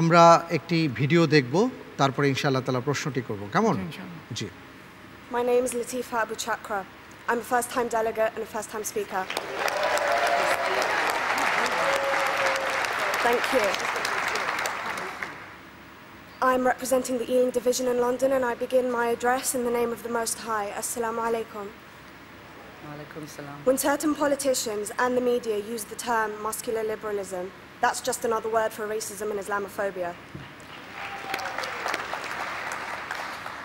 আমরা একটি ভিডিও দেখব তারপরে ইনশাআল্লাহ তালা প্রশ্নটি করব কেমন জি My name is Latifa Abu Chakra. I'm a first-time delegate and a first-time speaker. Thank you. I'm representing the Ealing Division in London and I begin my address in the name of the Most High. Assalamu alaikum. When certain politicians and the media use the term muscular liberalism, that's just another word for racism and Islamophobia.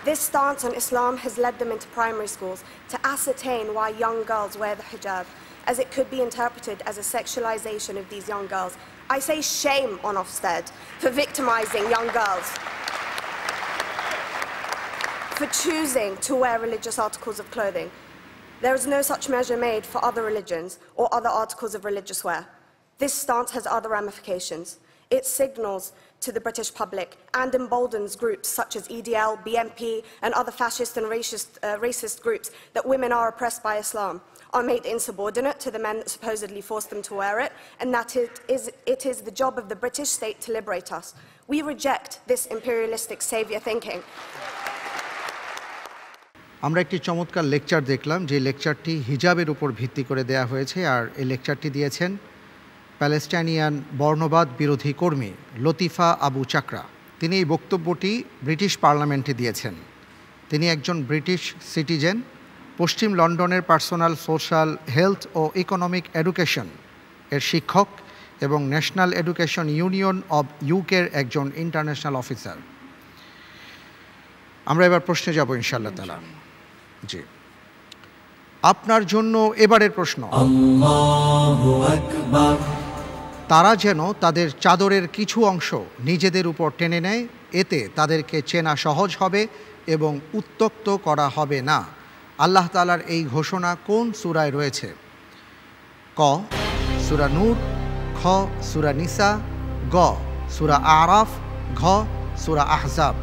This stance on Islam has led them into primary schools to ascertain why young girls wear the hijab, as it could be interpreted as a sexualization of these young girls. I say shame on Ofsted for victimizing young girls, for choosing to wear religious articles of clothing. There is no such measure made for other religions or other articles of religious wear. This stance has other ramifications. It signals to the British public and emboldens groups such as EDL, BNP, and other fascist and racist, uh, racist groups that women are oppressed by Islam, are made insubordinate to the men that supposedly forced them to wear it, and that it is, it is the job of the British state to liberate us. We reject this imperialistic savior thinking. আমরা একটি চমৎকার lecture দেখলাম যে লেকচারটি হিজাবের উপর ভিত্তি করে দেয়া হয়েছে আর এই লেকচারটি দিয়েছেন প্যালেস্টাইনিয়ান বর্ণবাদ বিরোধী কর্মী লতিফা আবু চাকরা তিনি এই বক্তব্যটি ব্রিটিশ পার্লামেন্টে দিয়েছেন তিনি একজন ব্রিটিশ সিটিজেন পশ্চিম লন্ডনের পার্সোনাল সোশ্যাল হেলথ ও ইকোনমিক এডুকেশন এর শিক্ষক এবং ন্যাশনাল এডুকেশন ইউনিয়ন অব ইউকের একজন ইন্টারন্যাশনাল অফিসার আমরা এবার প্রশ্নে যাব ইনশাল্লাহ তালা জি আপনার জন্য এবারের প্রশ্ন তারা যেন তাদের চাদরের কিছু অংশ নিজেদের উপর টেনে নেয় এতে তাদেরকে চেনা সহজ হবে এবং উত্তক্ত করা হবে না আল্লাহ তালার এই ঘোষণা কোন সুরায় রয়েছে ক সুরা নূর খ সুরা নিসা গ সুরা আরাফ ঘ সুরা আহজাব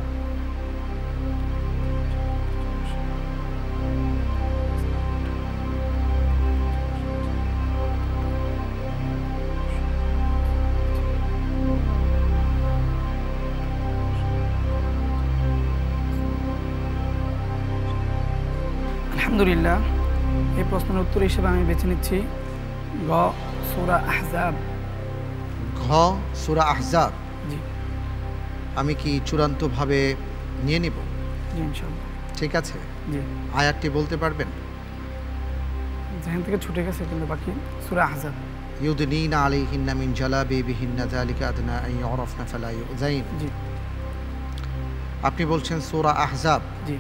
আলহামদুলিল্লাহ এই প্রশ্নের উত্তর হিসেবে আমি বেছে নিচ্ছি গ সুরা আহজাব ঘ সুরা আহজাব জি আমি কি চূড়ান্তভাবে নিয়ে নিব ঠিক আছে জি আয়াতটি বলতে পারবেন যেখান থেকে ছুটে গেছে কিন্তু বাকি সুরা আহজাব ইউদনিনা আলাইহিন্না মিন জালাবিবিহিন্না যালিকা আদনা আন ইউরাফনা ফালা ইউযাইন জি আপনি বলছেন সুরা আহজাব জি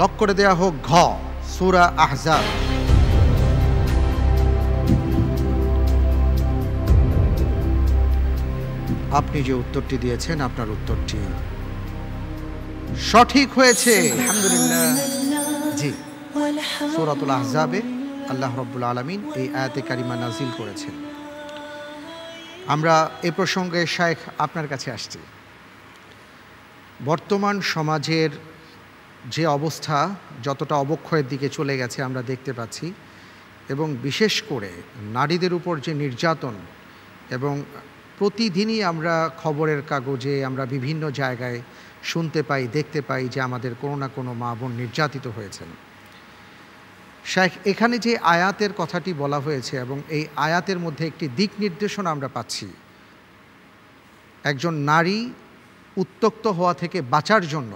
লক করে দেয়া হোক ঘ সুরা আহজাব আপনি যে উত্তরটি দিয়েছেন আপনার উত্তরটি সঠিক হয়েছে জি সুরাতুল আহজাবে আল্লাহ রব্বুল আলমিন এই আয়াতে কারিমা নাজিল করেছেন আমরা এ প্রসঙ্গে শায়েখ আপনার কাছে আসছি বর্তমান সমাজের যে অবস্থা যতটা অবক্ষয়ের দিকে চলে গেছে আমরা দেখতে পাচ্ছি এবং বিশেষ করে নারীদের উপর যে নির্যাতন এবং প্রতিদিনই আমরা খবরের কাগজে আমরা বিভিন্ন জায়গায় শুনতে পাই দেখতে পাই যে আমাদের কোনো না কোনো মা বোন নির্যাতিত হয়েছেন শেখ এখানে যে আয়াতের কথাটি বলা হয়েছে এবং এই আয়াতের মধ্যে একটি দিক নির্দেশনা আমরা পাচ্ছি একজন নারী উত্তক্ত হওয়া থেকে বাঁচার জন্য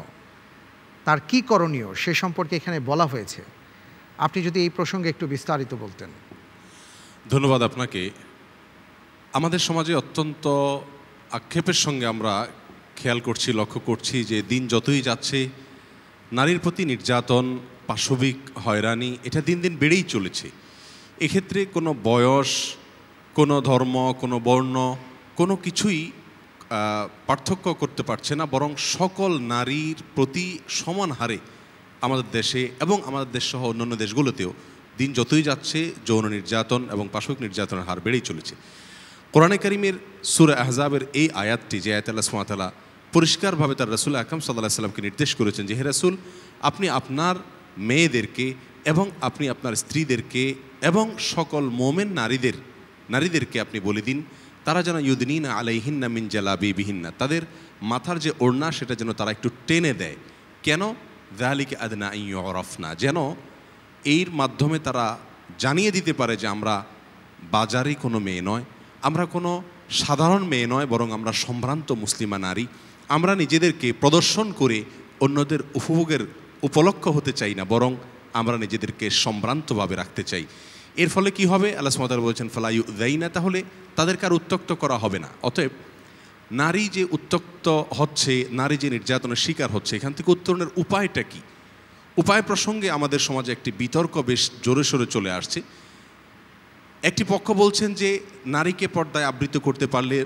তার কি করণীয় সে সম্পর্কে এখানে বলা হয়েছে আপনি যদি এই প্রসঙ্গে একটু বিস্তারিত বলতেন ধন্যবাদ আপনাকে আমাদের সমাজে অত্যন্ত আক্ষেপের সঙ্গে আমরা খেয়াল করছি লক্ষ্য করছি যে দিন যতই যাচ্ছে নারীর প্রতি নির্যাতন পাশবিক হয়রানি এটা দিন দিন বেড়েই চলেছে এক্ষেত্রে কোনো বয়স কোনো ধর্ম কোনো বর্ণ কোনো কিছুই পার্থক্য করতে পারছে না বরং সকল নারীর প্রতি সমান হারে আমাদের দেশে এবং আমাদের দেশসহ অন্যান্য দেশগুলোতেও দিন যতই যাচ্ছে যৌন নির্যাতন এবং পাশবিক নির্যাতনের হার বেড়েই চলেছে কোরআনে করিমের সুরা আহজাবের এই আয়াতটি যে আয়াত আল্লাহ সুমাতালা পরিষ্কারভাবে তার রসুল আকরম সাল্লাহ সাল্লামকে নির্দেশ করেছেন যে হে রাসুল আপনি আপনার মেয়েদেরকে এবং আপনি আপনার স্ত্রীদেরকে এবং সকল মোমেন নারীদের নারীদেরকে আপনি বলে দিন তারা যেন ইউদিনা আলাইহিন্না মিন জালাবি বিহিন্না তাদের মাথার যে ওড়না সেটা যেন তারা একটু টেনে দেয় কেন জাহালিকে আদনা ইয়রফনা যেন এর মাধ্যমে তারা জানিয়ে দিতে পারে যে আমরা বাজারই কোনো মেয়ে নয় আমরা কোনো সাধারণ মেয়ে নয় বরং আমরা সম্ভ্রান্ত মুসলিমা নারী আমরা নিজেদেরকে প্রদর্শন করে অন্যদের উপভোগের উপলক্ষ হতে চাই না বরং আমরা নিজেদেরকে সম্ভ্রান্তভাবে রাখতে চাই এর ফলে কি হবে আল্লাহ সুমাতার বলছেন ফলাই দেয় না তাহলে তাদেরকে আর উত্তক্ত করা হবে না অতএব নারী যে উত্তক্ত হচ্ছে নারী যে নির্যাতনের শিকার হচ্ছে এখান থেকে উত্তরণের উপায়টা কি উপায় প্রসঙ্গে আমাদের সমাজে একটি বিতর্ক বেশ জোরে সোরে চলে আসছে একটি পক্ষ বলছেন যে নারীকে পর্দায় আবৃত করতে পারলে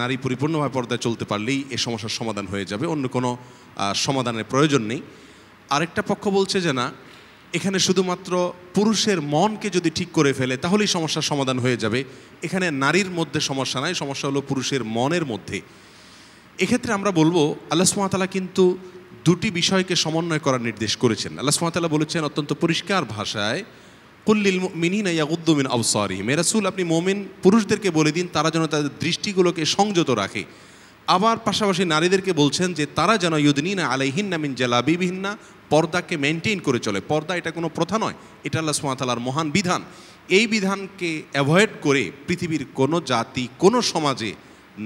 নারী পরিপূর্ণভাবে পর্দায় চলতে পারলেই এ সমস্যার সমাধান হয়ে যাবে অন্য কোনো সমাধানের প্রয়োজন নেই আরেকটা পক্ষ বলছে যে না এখানে শুধুমাত্র পুরুষের মনকে যদি ঠিক করে ফেলে তাহলেই সমস্যার সমাধান হয়ে যাবে এখানে নারীর মধ্যে সমস্যা নাই সমস্যা হলো পুরুষের মনের মধ্যে এক্ষেত্রে আমরা বলবো আল্লাহ সুমাতালা কিন্তু দুটি বিষয়কে সমন্বয় করার নির্দেশ করেছেন আল্লাহ সুমাতালা বলেছেন অত্যন্ত পরিষ্কার ভাষায় কুল্লিল মিনিন নাইয়া উদ্দমিন এ মেরাসুল আপনি মোমিন পুরুষদেরকে বলে দিন তারা যেন তাদের দৃষ্টিগুলোকে সংযত রাখে আবার পাশাপাশি নারীদেরকে বলছেন যে তারা যেন ইউদিনা আলাইহিন্না মিন বিভিন্ন পর্দাকে মেনটেন করে চলে পর্দা এটা কোনো প্রথা নয় এটা আল্লাহ সুমাতালার মহান বিধান এই বিধানকে অ্যাভয়েড করে পৃথিবীর কোনো জাতি কোনো সমাজে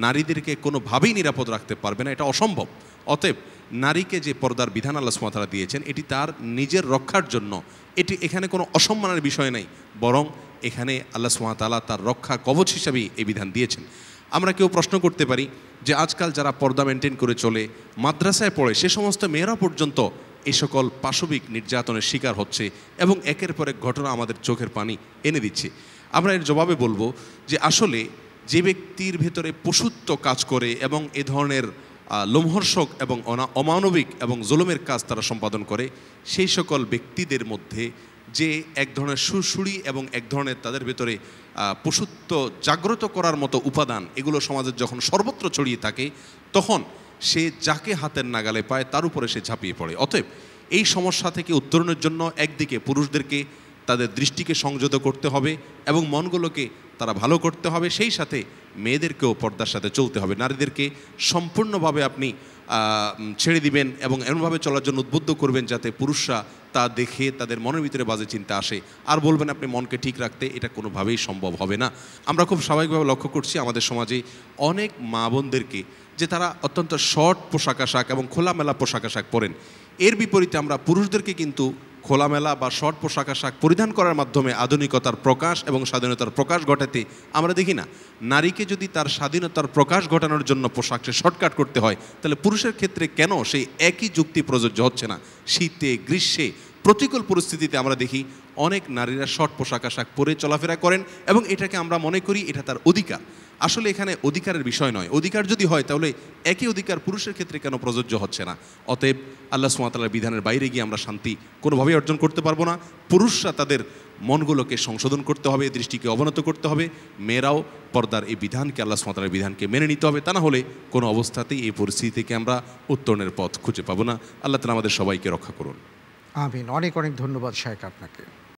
নারীদেরকে কোনোভাবেই নিরাপদ রাখতে পারবে না এটা অসম্ভব অতএব নারীকে যে পর্দার বিধান আল্লাহ সুমাতালা দিয়েছেন এটি তার নিজের রক্ষার জন্য এটি এখানে কোনো অসম্মানের বিষয় নেই বরং এখানে আল্লাহ সুমাতালা তার রক্ষা কবচ হিসাবেই এই বিধান দিয়েছেন আমরা কেউ প্রশ্ন করতে পারি যে আজকাল যারা পর্দা মেনটেন করে চলে মাদ্রাসায় পড়ে সে সমস্ত মেয়েরা পর্যন্ত এ সকল পাশবিক নির্যাতনের শিকার হচ্ছে এবং একের পর এক ঘটনা আমাদের চোখের পানি এনে দিচ্ছে আমরা এর জবাবে বলবো যে আসলে যে ব্যক্তির ভেতরে পশুত্ব কাজ করে এবং এ ধরনের লোমহর্ষক এবং অমানবিক এবং জুলুমের কাজ তারা সম্পাদন করে সেই সকল ব্যক্তিদের মধ্যে যে এক ধরনের সুরসুরি এবং এক ধরনের তাদের ভেতরে পশুত্ব জাগ্রত করার মতো উপাদান এগুলো সমাজের যখন সর্বত্র ছড়িয়ে থাকে তখন সে যাকে হাতের নাগালে পায় তার উপরে সে ঝাঁপিয়ে পড়ে অতএব এই সমস্যা থেকে উত্তরণের জন্য একদিকে পুরুষদেরকে তাদের দৃষ্টিকে সংযত করতে হবে এবং মনগুলোকে তারা ভালো করতে হবে সেই সাথে মেয়েদেরকেও পর্দার সাথে চলতে হবে নারীদেরকে সম্পূর্ণভাবে আপনি ছেড়ে দিবেন এবং এমনভাবে চলার জন্য উদ্বুদ্ধ করবেন যাতে পুরুষরা তা দেখে তাদের মনের ভিতরে বাজে চিন্তা আসে আর বলবেন আপনি মনকে ঠিক রাখতে এটা কোনোভাবেই সম্ভব হবে না আমরা খুব স্বাভাবিকভাবে লক্ষ্য করছি আমাদের সমাজে অনেক মা বোনদেরকে যে তারা অত্যন্ত শর্ট পোশাক আশাক এবং খোলামেলা পোশাক আশাক পরেন এর বিপরীতে আমরা পুরুষদেরকে কিন্তু খোলামেলা বা শর্ট পোশাক আশাক পরিধান করার মাধ্যমে আধুনিকতার প্রকাশ এবং স্বাধীনতার প্রকাশ ঘটাতে আমরা দেখি না নারীকে যদি তার স্বাধীনতার প্রকাশ ঘটানোর জন্য পোশাককে শর্টকাট করতে হয় তাহলে পুরুষের ক্ষেত্রে কেন সেই একই যুক্তি প্রযোজ্য হচ্ছে না শীতে গ্রীষ্মে প্রতিকূল পরিস্থিতিতে আমরা দেখি অনেক নারীরা শর্ট পোশাক আশাক পরে চলাফেরা করেন এবং এটাকে আমরা মনে করি এটা তার অধিকার আসলে এখানে অধিকারের বিষয় নয় অধিকার যদি হয় তাহলে একই অধিকার পুরুষের ক্ষেত্রে কেন প্রযোজ্য হচ্ছে না অতএব আল্লাহ সুমাতালার বিধানের বাইরে গিয়ে আমরা শান্তি কোনোভাবেই অর্জন করতে পারবো না পুরুষরা তাদের মনগুলোকে সংশোধন করতে হবে দৃষ্টিকে অবনত করতে হবে মেয়েরাও পর্দার এই বিধানকে আল্লাহ সুমাতালার বিধানকে মেনে নিতে হবে তা না হলে কোনো অবস্থাতেই এই পরিস্থিতি থেকে আমরা উত্তরণের পথ খুঁজে পাবো না আল্লাহ তালা আমাদের সবাইকে রক্ষা করুন আমিন অনেক অনেক ধন্যবাদ শেখ আপনাকে